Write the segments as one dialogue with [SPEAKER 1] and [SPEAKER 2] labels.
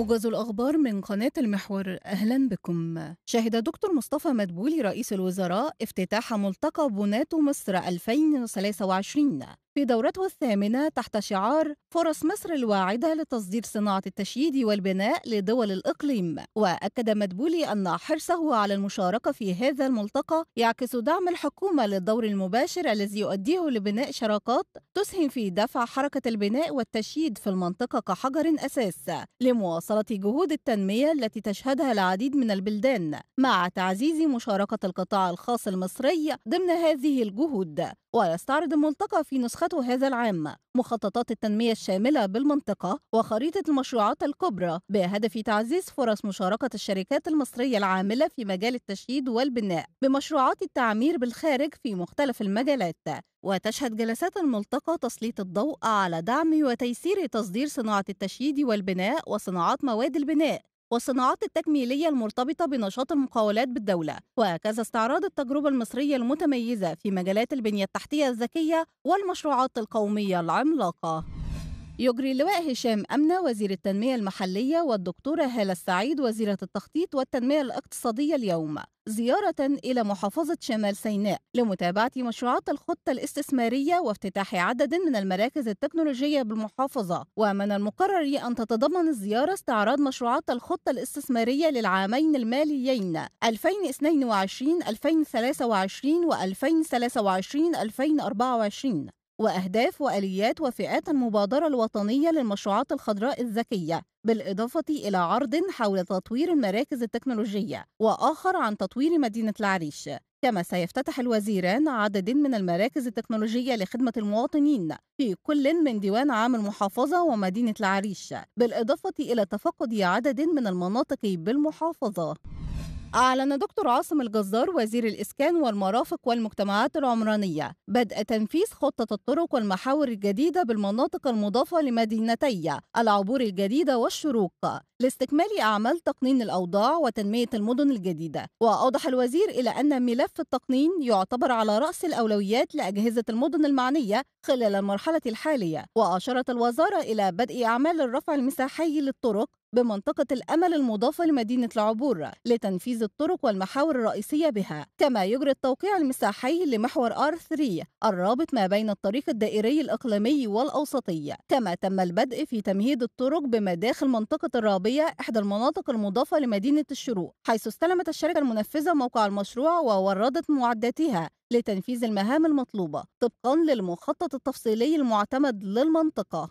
[SPEAKER 1] موجز الأخبار من قناة المحور أهلا بكم شهد دكتور مصطفى مدبولي رئيس الوزراء افتتاح ملتقى بوناتو مصر 2023 في دورته الثامنة تحت شعار فرص مصر الواعدة لتصدير صناعة التشييد والبناء لدول الإقليم وأكد مدبولي أن حرصه على المشاركة في هذا الملتقى يعكس دعم الحكومة للدور المباشر الذي يؤديه لبناء شراكات تسهم في دفع حركة البناء والتشييد في المنطقة كحجر أساس لمواصلة جهود التنمية التي تشهدها العديد من البلدان مع تعزيز مشاركة القطاع الخاص المصري ضمن هذه الجهود ويستعرض الملتقى في نسخة نسخته هذا العام مخططات التنمية الشاملة بالمنطقة وخريطة المشروعات الكبرى بهدف تعزيز فرص مشاركة الشركات المصرية العاملة في مجال التشييد والبناء بمشروعات التعمير بالخارج في مختلف المجالات وتشهد جلسات الملتقى تسليط الضوء على دعم وتيسير تصدير صناعة التشييد والبناء وصناعات مواد البناء والصناعات التكميلية المرتبطة بنشاط المقاولات بالدولة وهكذا استعراض التجربة المصرية المتميزة في مجالات البنية التحتية الذكية والمشروعات القومية العملاقة يجري اللواء هشام أمنة وزير التنمية المحلية والدكتورة هالة السعيد وزيرة التخطيط والتنمية الاقتصادية اليوم زيارة إلى محافظة شمال سيناء لمتابعة مشروعات الخطة الاستثمارية وافتتاح عدد من المراكز التكنولوجية بالمحافظة ومن المقرر أن تتضمن الزيارة استعراض مشروعات الخطة الاستثمارية للعامين الماليين 2022 2023 و 2023 2024 وأهداف وآليات وفئات المبادرة الوطنية للمشروعات الخضراء الذكية بالإضافة إلى عرض حول تطوير المراكز التكنولوجية وآخر عن تطوير مدينة العريش كما سيفتتح الوزيران عدد من المراكز التكنولوجية لخدمة المواطنين في كل من ديوان عام المحافظة ومدينة العريش بالإضافة إلى تفقد عدد من المناطق بالمحافظة أعلن دكتور عاصم الجزار وزير الإسكان والمرافق والمجتمعات العمرانية بدء تنفيذ خطة الطرق والمحاور الجديدة بالمناطق المضافة لمدينتي العبور الجديدة والشروق لاستكمال أعمال تقنين الأوضاع وتنمية المدن الجديدة وأوضح الوزير إلى أن ملف التقنين يعتبر على رأس الأولويات لأجهزة المدن المعنية خلال المرحلة الحالية وأشارت الوزارة إلى بدء أعمال الرفع المساحي للطرق بمنطقة الأمل المضافة لمدينة العبور لتنفيذ الطرق والمحاور الرئيسية بها كما يجري التوقيع المساحي لمحور R3 الرابط ما بين الطريق الدائري الإقليمي والأوسطي كما تم البدء في تمهيد الطرق بمداخل منطقة الرابية إحدى المناطق المضافة لمدينة الشروق حيث استلمت الشركة المنفذة موقع المشروع ووردت معداتها لتنفيذ المهام المطلوبة طبقا للمخطط التفصيلي المعتمد للمنطقة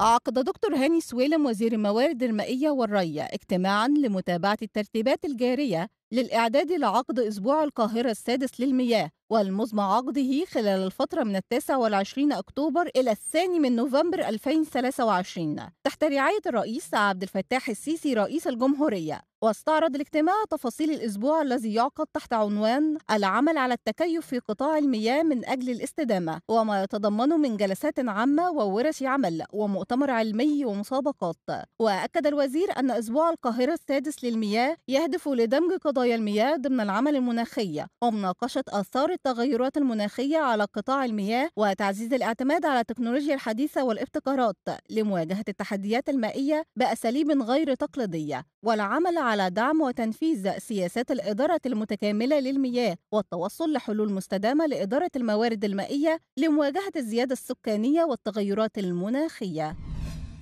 [SPEAKER 1] عقد دكتور هاني سويلم وزير الموارد المائية والري اجتماعا لمتابعة الترتيبات الجارية للإعداد لعقد أسبوع القاهرة السادس للمياه والمزمع عقده خلال الفترة من 29 أكتوبر إلى 2 من نوفمبر 2023 تحت رعاية الرئيس عبد الفتاح السيسي رئيس الجمهورية واستعرض الاجتماع تفاصيل الأسبوع الذي يعقد تحت عنوان العمل على التكيف في قطاع المياه من أجل الاستدامة وما يتضمنه من جلسات عامة وورش عمل ومؤتمر علمي ومسابقات وأكد الوزير أن أسبوع القاهرة السادس للمياه يهدف لدمج قضايا قضايا المياه ضمن العمل المناخي ومناقشة آثار التغيرات المناخية على قطاع المياه وتعزيز الاعتماد على التكنولوجيا الحديثة والابتكارات لمواجهة التحديات المائية بأساليب غير تقليدية والعمل على دعم وتنفيذ سياسات الإدارة المتكاملة للمياه والتوصل لحلول مستدامة لإدارة الموارد المائية لمواجهة الزيادة السكانية والتغيرات المناخية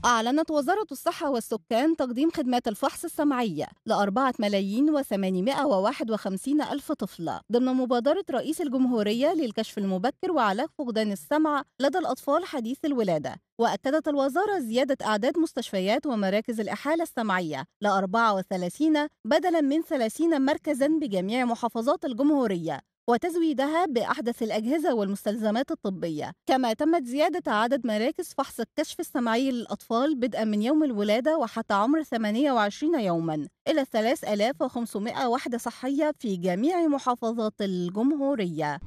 [SPEAKER 1] أعلنت وزارة الصحة والسكان تقديم خدمات الفحص السمعية لأربعة ملايين وثمانمائة وواحد وخمسين ألف طفل ضمن مبادرة رئيس الجمهورية للكشف المبكر وعلاج فقدان السمع لدى الأطفال حديث الولادة وأكدت الوزارة زيادة أعداد مستشفيات ومراكز الإحالة السمعية لأربعة 34 بدلا من 30 مركزا بجميع محافظات الجمهورية وتزويدها بأحدث الأجهزة والمستلزمات الطبية كما تمت زيادة عدد مراكز فحص الكشف السمعي للأطفال بدءا من يوم الولادة وحتى عمر 28 يوما إلى 3500 وحدة صحية في جميع محافظات الجمهورية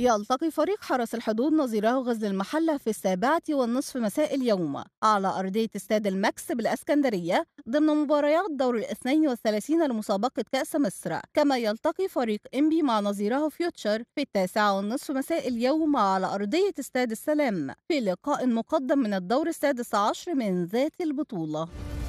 [SPEAKER 1] يلتقي فريق حرس الحدود نظيره غزل المحلة في السابعة والنصف مساء اليوم على أرضية استاد الماكس بالأسكندرية ضمن مباريات دور الاثنين والثلاثين لمسابقة كأس مصر كما يلتقي فريق إنبي مع نظيره فيوتشر في التاسعة والنصف مساء اليوم على أرضية استاد السلام في لقاء مقدم من الدور السادس عشر من ذات البطولة